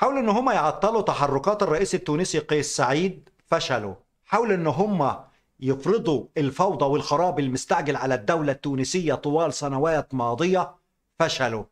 حاولوا ان هم يعطلوا تحركات الرئيس التونسي قيس سعيد فشلوا حاولوا ان هم يفرضوا الفوضى والخراب المستعجل على الدولة التونسية طوال سنوات ماضية فشلوا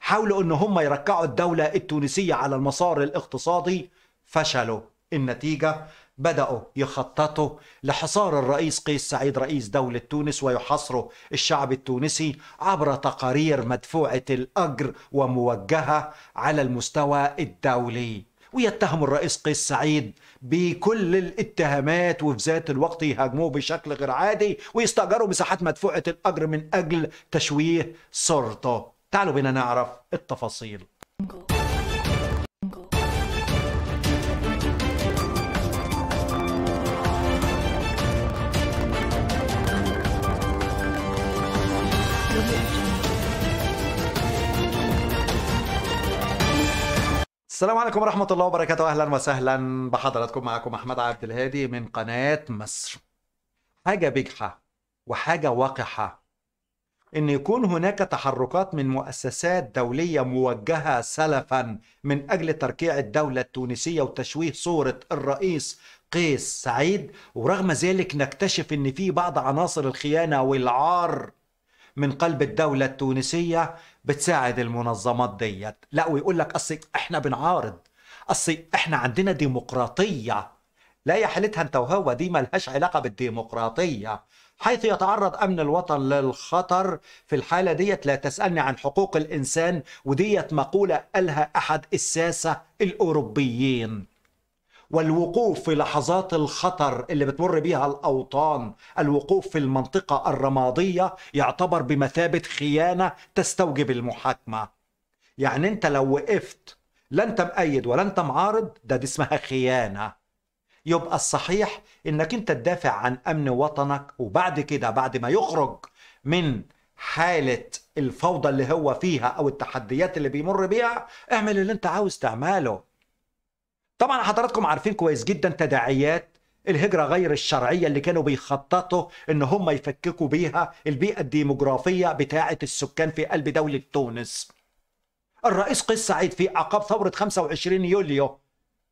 حاولوا ان هم يركعوا الدولة التونسية على المسار الاقتصادي فشلوا النتيجة بدأوا يخططوا لحصار الرئيس قيس سعيد رئيس دولة تونس ويحاصروا الشعب التونسي عبر تقارير مدفوعة الأجر وموجهة على المستوى الدولي ويتهم الرئيس قيس سعيد بكل الاتهامات وفي ذات الوقت يهاجموه بشكل غير عادي ويستأجروا مساحات مدفوعة الأجر من أجل تشويه صورته تعالوا بنا نعرف التفاصيل السلام عليكم ورحمة الله وبركاته أهلا وسهلا بحضراتكم معكم أحمد عبد الهادي من قناة مصر حاجة بجحة وحاجة وقحة إن يكون هناك تحركات من مؤسسات دولية موجهة سلفا من أجل تركيع الدولة التونسية وتشويه صورة الرئيس قيس سعيد ورغم ذلك نكتشف إن في بعض عناصر الخيانة والعار من قلب الدولة التونسية بتساعد المنظمات ديت لا ويقول لك أصي إحنا بنعارض أصي إحنا عندنا ديمقراطية لا يا حالتها أنت وهو دي ملهاش علاقة بالديمقراطية حيث يتعرض أمن الوطن للخطر في الحالة ديت لا تسألني عن حقوق الإنسان وديت مقولة قالها أحد الساسة الأوروبيين والوقوف في لحظات الخطر اللي بتمر بيها الاوطان الوقوف في المنطقه الرماديه يعتبر بمثابه خيانه تستوجب المحاكمه يعني انت لو وقفت لا انت مأيد ولا انت معارض ده دي اسمها خيانه يبقى الصحيح انك انت تدافع عن امن وطنك وبعد كده بعد ما يخرج من حالة الفوضى اللي هو فيها أو التحديات اللي بيمر بيها اعمل اللي أنت عاوز تعمله طبعا حضراتكم عارفين كويس جدا تداعيات الهجرة غير الشرعية اللي كانوا بيخططوا ان هم يفككوا بيها البيئة الديموغرافية بتاعة السكان في قلب دولة تونس الرئيس قيس سعيد في اعقاب ثورة 25 يوليو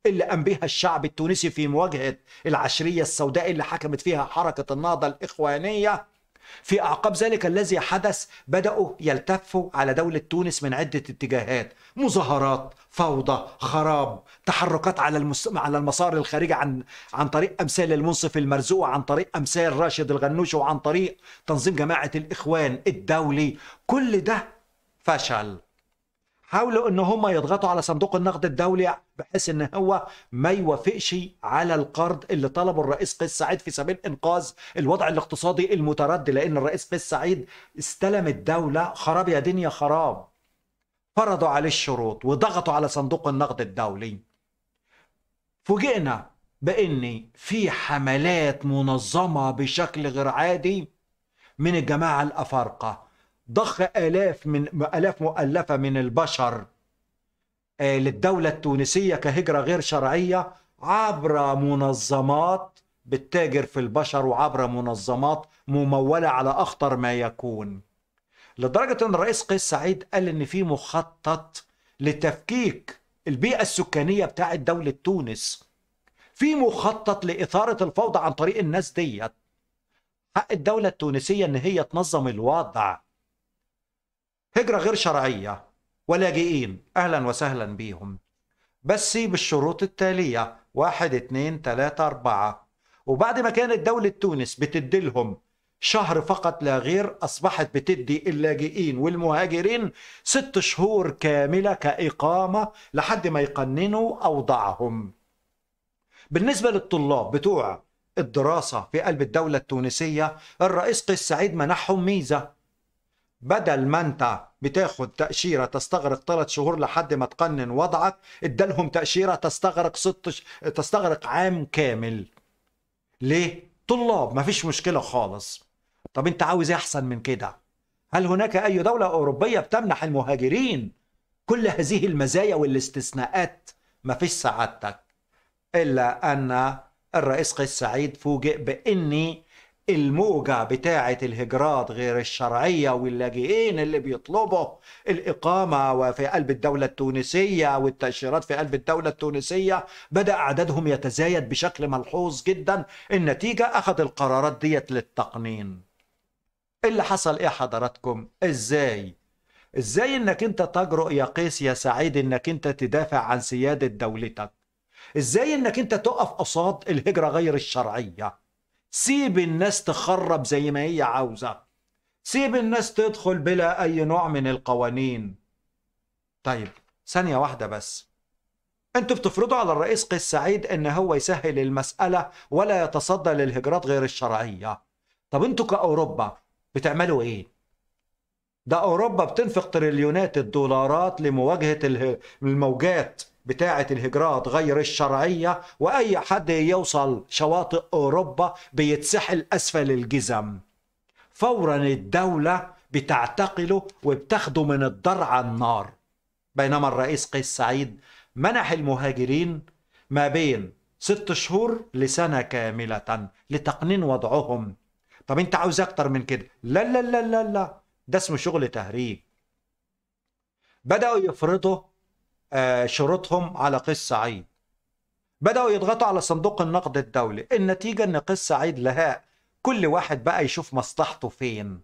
اللي قام بها الشعب التونسي في مواجهة العشرية السوداء اللي حكمت فيها حركة النهضة الإخوانية في أعقاب ذلك الذي حدث بدأوا يلتفوا على دولة تونس من عدة اتجاهات مظاهرات فوضى خراب تحركات على المس... على المسار الخارجي عن عن طريق امثال المنصف المرزوق عن طريق امثال راشد الغنوش وعن طريق تنظيم جماعه الاخوان الدولي كل ده فشل حاولوا ان هم يضغطوا على صندوق النقد الدولي بحيث ان هو ما يوافقش على القرض اللي طلبه الرئيس قيس سعيد في سبيل انقاذ الوضع الاقتصادي المتردي لان الرئيس قيس سعيد استلم الدوله خراب يا دنيا خراب فرضوا عليه الشروط وضغطوا على صندوق النقد الدولي فوجئنا بان في حملات منظمه بشكل غير عادي من الجماعه الافارقه ضخ آلاف من آلاف مؤلفة من البشر آه، للدولة التونسية كهجرة غير شرعية عبر منظمات بالتاجر في البشر وعبر منظمات ممولة على أخطر ما يكون لدرجة أن الرئيس قيس سعيد قال إن في مخطط لتفكيك البيئة السكانية بتاعة دولة تونس في مخطط لإثارة الفوضى عن طريق الناس ديت حق الدولة التونسية إن هي تنظم الوضع هجرة غير شرعية ولاجئين أهلا وسهلا بيهم بس بالشروط التالية واحد اتنين تلاتة أربعة وبعد ما كانت دولة تونس لهم شهر فقط لا غير أصبحت بتدي اللاجئين والمهاجرين ست شهور كاملة كإقامة لحد ما يقننوا أوضاعهم بالنسبة للطلاب بتوع الدراسة في قلب الدولة التونسية الرئيس قيس سعيد منحهم ميزة بدل ما انت بتاخد تأشيرة تستغرق ثلاث شهور لحد ما تقنن وضعك ادالهم تأشيرة تستغرق ست ش... تستغرق عام كامل ليه؟ طلاب ما فيش مشكلة خالص طب انت عاوز إيه احسن من كده هل هناك اي دولة اوروبية بتمنح المهاجرين كل هذه المزايا والاستثناءات ما فيش سعادتك الا ان الرئيس قيس سعيد فوجئ باني الموجة بتاعة الهجرات غير الشرعية واللاجئين اللي بيطلبوا الإقامة في قلب الدولة التونسية والتأشيرات في قلب الدولة التونسية بدأ أعدادهم يتزايد بشكل ملحوظ جدا النتيجة أخذ القرارات ديت للتقنين اللي حصل إيه حضراتكم؟ إزاي؟ إزاي إنك أنت تجرؤ يا قيس يا سعيد إنك أنت تدافع عن سيادة دولتك؟ إزاي إنك أنت تقف قصاد الهجرة غير الشرعية؟ سيب الناس تخرب زي ما هي عاوزة سيب الناس تدخل بلا أي نوع من القوانين طيب ثانية واحدة بس انتوا بتفرضوا على الرئيس قيس سعيد ان هو يسهل المسألة ولا يتصدى للهجرات غير الشرعية طب انتوا كأوروبا بتعملوا ايه؟ ده أوروبا بتنفق تريليونات الدولارات لمواجهة الموجات بتاعة الهجرات غير الشرعية وأي حد يوصل شواطئ أوروبا بيتسحل أسفل الجزم فورا الدولة بتعتقله وبتاخده من الدار على النار بينما الرئيس قيس سعيد منح المهاجرين ما بين ست شهور لسنة كاملة لتقنين وضعهم طب انت عاوز اكتر من كده لا لا لا لا لا ده اسمه شغل تهريج بدأوا يفرضوا آه، شروطهم على قيس سعيد بدأوا يضغطوا على صندوق النقد الدولي النتيجة أن قيس سعيد لها كل واحد بقى يشوف مصلحته فين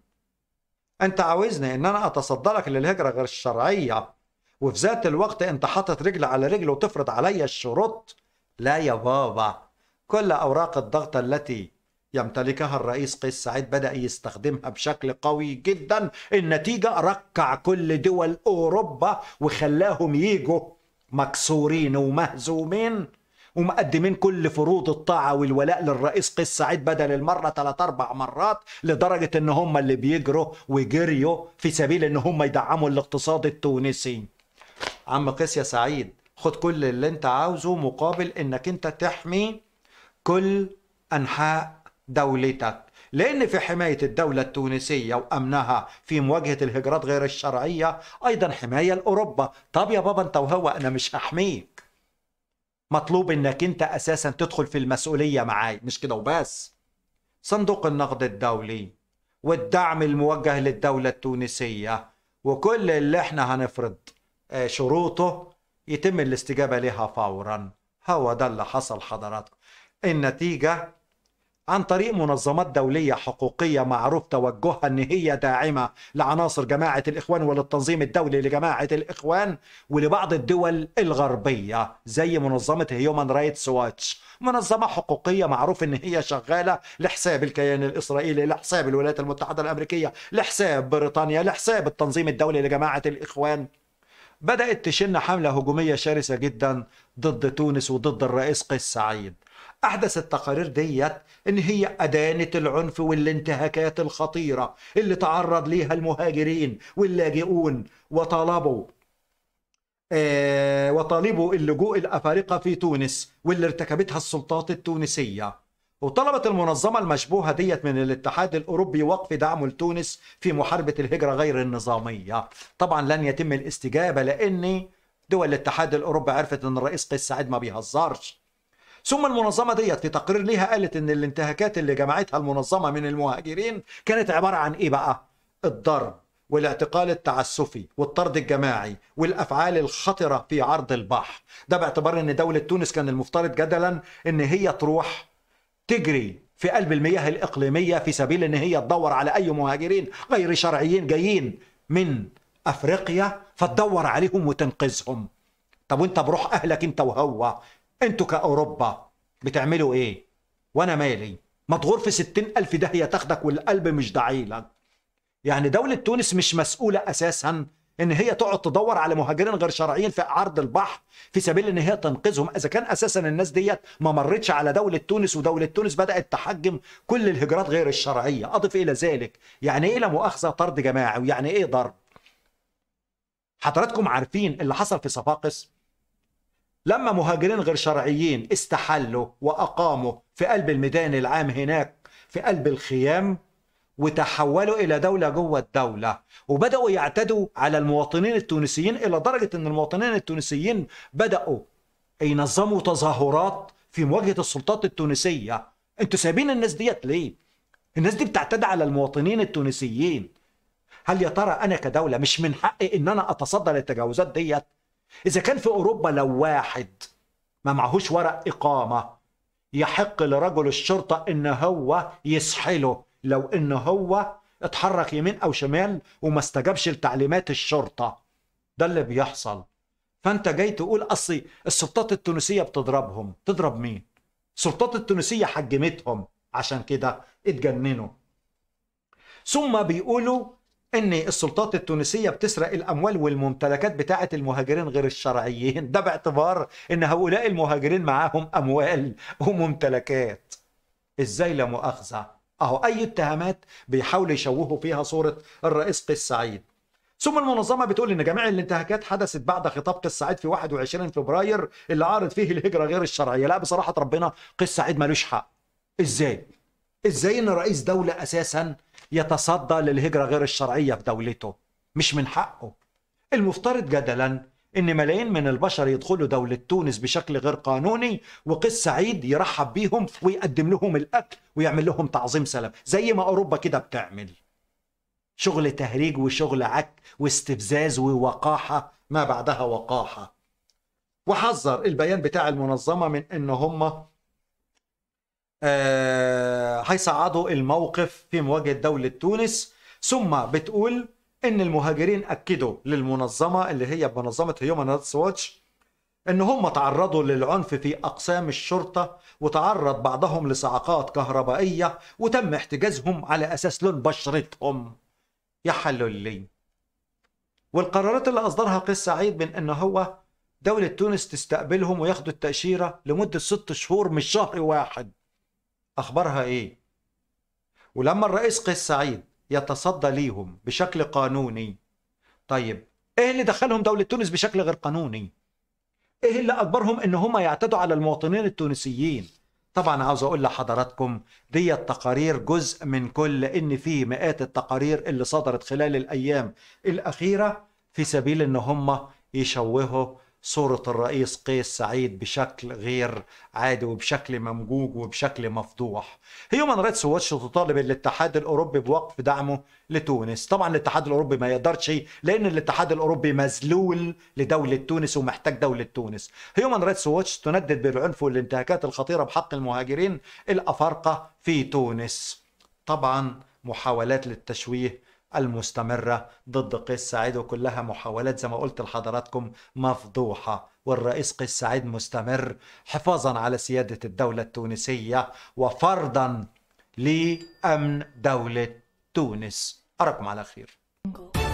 أنت عاوزني أن أنا أتصدى لك للهجرة غير الشرعية وفي ذات الوقت أنت حاطط رجل على رجل وتفرض عليا الشروط لا يا بابا كل أوراق الضغط التي يمتلكها الرئيس قيس سعيد بدأ يستخدمها بشكل قوي جدا النتيجة ركع كل دول أوروبا وخلاهم يجوا مكسورين ومهزومين ومقدمين كل فروض الطاعة والولاء للرئيس قيس سعيد بدل المرة ثلاث أربع مرات لدرجة إن هم اللي بيجروا وجريوا في سبيل إن هم يدعموا الاقتصاد التونسي عم قيس يا سعيد خد كل اللي انت عاوزه مقابل انك انت تحمي كل انحاء دولتك لأن في حماية الدولة التونسية وأمنها في مواجهة الهجرات غير الشرعية أيضا حماية لأوروبا طب يا بابا أنت وهو أنا مش هحميك مطلوب أنك أنت أساسا تدخل في المسؤولية معاي مش كده وبس صندوق النقد الدولي والدعم الموجه للدولة التونسية وكل اللي احنا هنفرض آه، شروطه يتم الاستجابة لها فورا هو ده اللي حصل حضراتكم النتيجة عن طريق منظمات دولية حقوقية معروف توجهها أن هي داعمة لعناصر جماعة الإخوان وللتنظيم الدولي لجماعة الإخوان ولبعض الدول الغربية زي منظمة هيومان رايتس واتش منظمة حقوقية معروف أن هي شغالة لحساب الكيان الإسرائيلي لحساب الولايات المتحدة الأمريكية لحساب بريطانيا لحساب التنظيم الدولي لجماعة الإخوان بدأت تشن حملة هجومية شرسة جدا ضد تونس وضد الرئيس قيس سعيد أحدث التقارير ديت إن هي أدانة العنف والانتهاكات الخطيرة اللي تعرض ليها المهاجرين واللاجئون وطالبوا آه وطالبوا اللجوء الأفارقة في تونس واللي ارتكبتها السلطات التونسية وطلبت المنظمة المشبوهة ديت من الاتحاد الأوروبي وقف دعمه لتونس في محاربة الهجرة غير النظامية طبعا لن يتم الاستجابة لأن دول الاتحاد الأوروبي عرفت أن الرئيس قيس سعيد ما بيهزرش ثم المنظمة ديت في تقرير ليها قالت ان الانتهاكات اللي جمعتها المنظمة من المهاجرين كانت عبارة عن ايه بقى الضرب والاعتقال التعسفي والطرد الجماعي والافعال الخطره في عرض البحر ده باعتبار ان دوله تونس كان المفترض جدلا ان هي تروح تجري في قلب المياه الاقليميه في سبيل ان هي تدور على اي مهاجرين غير شرعيين جايين من افريقيا فتدور عليهم وتنقذهم طب وانت بروح اهلك انت وهو انتوا كأوروبا بتعملوا ايه وانا مالي تغور في ستين ألف هي تاخدك والقلب مش ضعيلك يعني دولة تونس مش مسؤولة أساسا إن هي تقعد تدور على مهاجرين غير شرعيين في عرض البحر في سبيل إن هي تنقذهم إذا كان أساسا الناس ديت ما مرتش على دولة تونس ودولة تونس بدأت تحجم كل الهجرات غير الشرعية أضف إلى ذلك يعني إيه لا مؤاخذة طرد جماعي ويعني إيه ضرب حضراتكم عارفين اللي حصل في صفاقس لما مهاجرين غير شرعيين استحلوا وأقاموا في قلب الميدان العام هناك في قلب الخيام وتحولوا إلى دولة جوه الدولة وبدأوا يعتدوا على المواطنين التونسيين إلى درجة أن المواطنين التونسيين بدأوا ينظموا تظاهرات في مواجهة السلطات التونسية انتوا سايبين الناس ديت ليه؟ الناس دي بتعتدي على المواطنين التونسيين هل يا ترى أنا كدولة مش من حقي إن أنا أتصدى للتجاوزات ديت؟ إذا كان في أوروبا لو واحد ما معهوش ورق إقامة يحق لرجل الشرطة إن هو يسحله لو إن هو اتحرك يمين أو شمال وما استجابش لتعليمات الشرطة ده اللي بيحصل فأنت جاي تقول أصل السلطات التونسية بتضربهم تضرب مين؟ السلطات التونسية حجمتهم عشان كده اتجننوا ثم بيقولوا ان السلطات التونسيه بتسرق الاموال والممتلكات بتاعه المهاجرين غير الشرعيين ده باعتبار ان هؤلاء المهاجرين معاهم اموال وممتلكات ازاي لا مؤاخذه اهو اي اتهامات بيحاولوا يشوهوا فيها صوره الرئيس قيس سعيد ثم المنظمة بتقول إن جميع الانتهاكات حدثت بعد خطاب قيس سعيد في 21 فبراير اللي عارض فيه الهجرة غير الشرعية، لا بصراحة ربنا قيس سعيد مالوش حق. إزاي؟ إزاي إن رئيس دولة أساساً يتصدى للهجرة غير الشرعية في دولته مش من حقه المفترض جدلا ان ملايين من البشر يدخلوا دولة تونس بشكل غير قانوني وقس سعيد يرحب بيهم ويقدم لهم الاكل ويعمل لهم تعظيم سلام زي ما اوروبا كده بتعمل شغل تهريج وشغل عك واستفزاز ووقاحة ما بعدها وقاحة وحذر البيان بتاع المنظمة من ان هم آه، هيصعدوا الموقف في مواجهه دوله تونس ثم بتقول ان المهاجرين اكدوا للمنظمه اللي هي منظمه هيومن رايتس واتش ان هم تعرضوا للعنف في اقسام الشرطه وتعرض بعضهم لصعقات كهربائيه وتم احتجازهم على اساس لون بشرتهم يا حلولي والقرارات اللي اصدرها قيس سعيد من ان هو دوله تونس تستقبلهم وياخدوا التاشيره لمده ست شهور مش شهر واحد أخبارها إيه؟ ولما الرئيس قيس سعيد يتصدى ليهم بشكل قانوني طيب إيه اللي دخلهم دولة تونس بشكل غير قانوني؟ إيه اللي أجبرهم إن هم يعتدوا على المواطنين التونسيين؟ طبعا عاوز اقول لحضراتكم دي التقارير جزء من كل ان في مئات التقارير اللي صدرت خلال الايام الاخيره في سبيل ان هم يشوهوا صورة الرئيس قيس سعيد بشكل غير عادي وبشكل ممجوج وبشكل مفضوح هيومن رايتس واتش تطالب الاتحاد الأوروبي بوقف دعمه لتونس طبعا الاتحاد الأوروبي ما يقدرش لأن الاتحاد الأوروبي مذلول لدولة تونس ومحتاج دولة تونس هيومن رايتس واتش تندد بالعنف والانتهاكات الخطيرة بحق المهاجرين الأفارقة في تونس طبعا محاولات للتشويه المستمرة ضد قيس سعيد وكلها محاولات زي ما قلت لحضراتكم مفضوحة والرئيس قيس سعيد مستمر حفاظا على سيادة الدولة التونسية وفرضا لأمن دولة تونس أراكم على خير